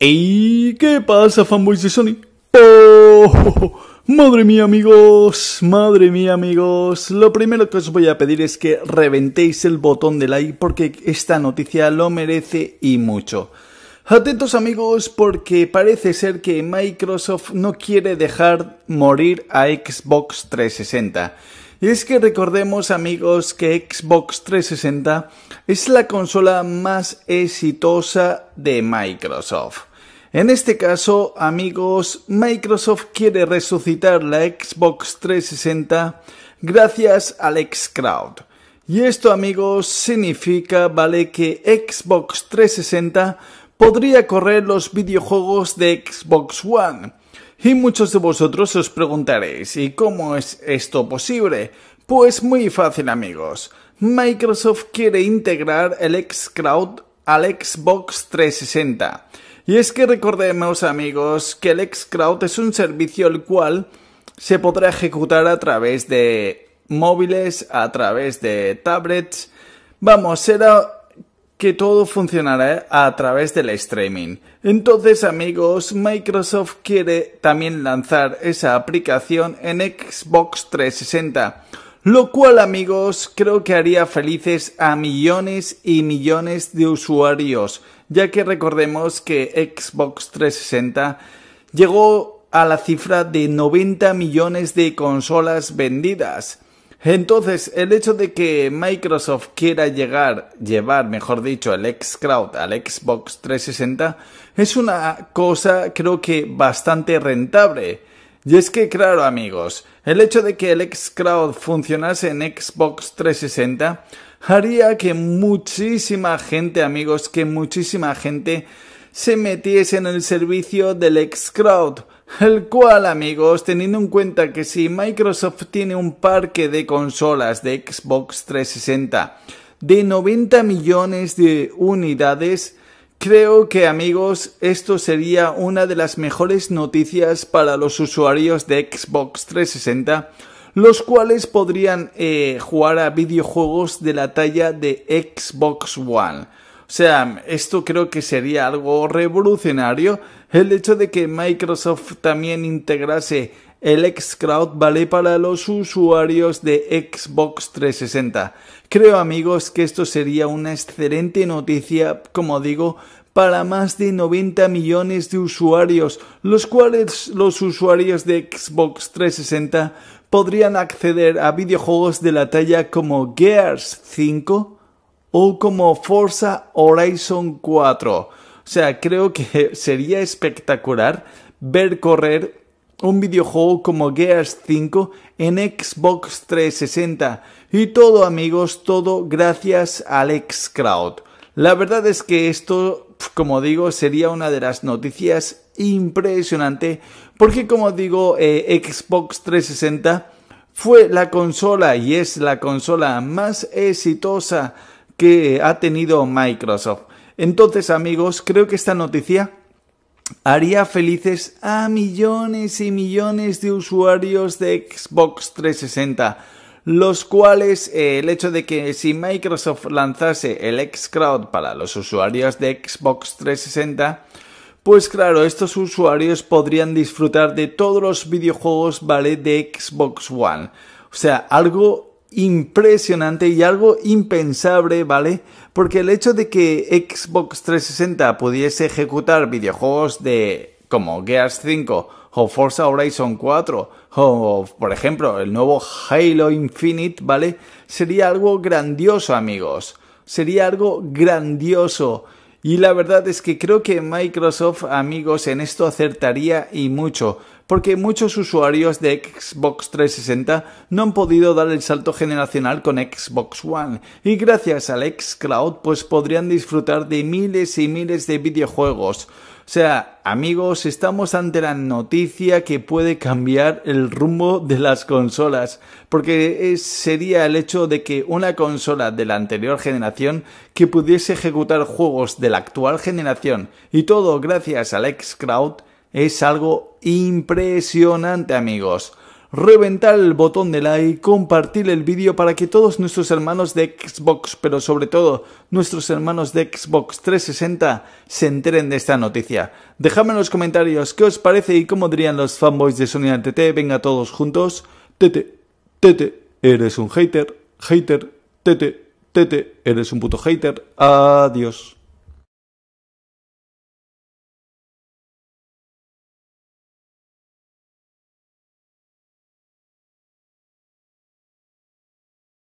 Y ¿Qué pasa, fanboys de Sony? ¡Oh! Madre mía amigos, madre mía amigos, lo primero que os voy a pedir es que reventéis el botón de like porque esta noticia lo merece y mucho. Atentos amigos porque parece ser que Microsoft no quiere dejar morir a Xbox 360. Y es que recordemos amigos que Xbox 360 es la consola más exitosa de Microsoft. En este caso, amigos, Microsoft quiere resucitar la Xbox 360 gracias al X-Crowd. Y esto, amigos, significa, vale, que Xbox 360 podría correr los videojuegos de Xbox One. Y muchos de vosotros os preguntaréis, ¿y cómo es esto posible? Pues muy fácil, amigos. Microsoft quiere integrar el X-Crowd al Xbox 360. Y es que recordemos amigos que el Xcrowd es un servicio el cual se podrá ejecutar a través de móviles, a través de tablets. Vamos, será que todo funcionará a través del streaming. Entonces amigos, Microsoft quiere también lanzar esa aplicación en Xbox 360. Lo cual amigos creo que haría felices a millones y millones de usuarios ya que recordemos que Xbox 360 llegó a la cifra de 90 millones de consolas vendidas. Entonces, el hecho de que Microsoft quiera llegar, llevar, mejor dicho, el Xcloud al Xbox 360 es una cosa creo que bastante rentable. Y es que, claro amigos, el hecho de que el X-Crowd funcionase en Xbox 360 haría que muchísima gente, amigos, que muchísima gente se metiese en el servicio del X-Crowd. el cual, amigos, teniendo en cuenta que si Microsoft tiene un parque de consolas de Xbox 360 de 90 millones de unidades, Creo que amigos, esto sería una de las mejores noticias para los usuarios de Xbox 360, los cuales podrían eh, jugar a videojuegos de la talla de Xbox One sea, esto creo que sería algo revolucionario. El hecho de que Microsoft también integrase el Xcloud vale para los usuarios de Xbox 360. Creo amigos que esto sería una excelente noticia, como digo, para más de 90 millones de usuarios, los cuales los usuarios de Xbox 360 podrían acceder a videojuegos de la talla como Gears 5, o como Forza Horizon 4. O sea, creo que sería espectacular ver correr un videojuego como Gears 5 en Xbox 360. Y todo amigos, todo gracias al Xcrowd. La verdad es que esto, como digo, sería una de las noticias impresionante porque como digo, eh, Xbox 360 fue la consola y es la consola más exitosa que ha tenido Microsoft. Entonces amigos, creo que esta noticia haría felices a millones y millones de usuarios de Xbox 360, los cuales eh, el hecho de que si Microsoft lanzase el Xcloud para los usuarios de Xbox 360, pues claro, estos usuarios podrían disfrutar de todos los videojuegos, ¿vale? De Xbox One. O sea, algo impresionante y algo impensable, ¿vale? Porque el hecho de que Xbox 360 pudiese ejecutar videojuegos de como Gears 5 o Forza Horizon 4 o por ejemplo el nuevo Halo Infinite, ¿vale? Sería algo grandioso amigos, sería algo grandioso y la verdad es que creo que Microsoft, amigos, en esto acertaría y mucho, porque muchos usuarios de Xbox 360 no han podido dar el salto generacional con Xbox One, y gracias al Xcloud pues podrían disfrutar de miles y miles de videojuegos. O sea, amigos, estamos ante la noticia que puede cambiar el rumbo de las consolas, porque eh, sería el hecho de que una consola de la anterior generación que pudiese ejecutar juegos de la actual generación, y todo gracias al Xcloud, es algo impresionante, amigos reventar el botón de like, compartir el vídeo para que todos nuestros hermanos de Xbox, pero sobre todo nuestros hermanos de Xbox 360, se enteren de esta noticia. Dejadme en los comentarios qué os parece y cómo dirían los fanboys de Sony TT. Venga todos juntos. Tete, tete, eres un hater, hater, tete, tete, eres un puto hater. Adiós.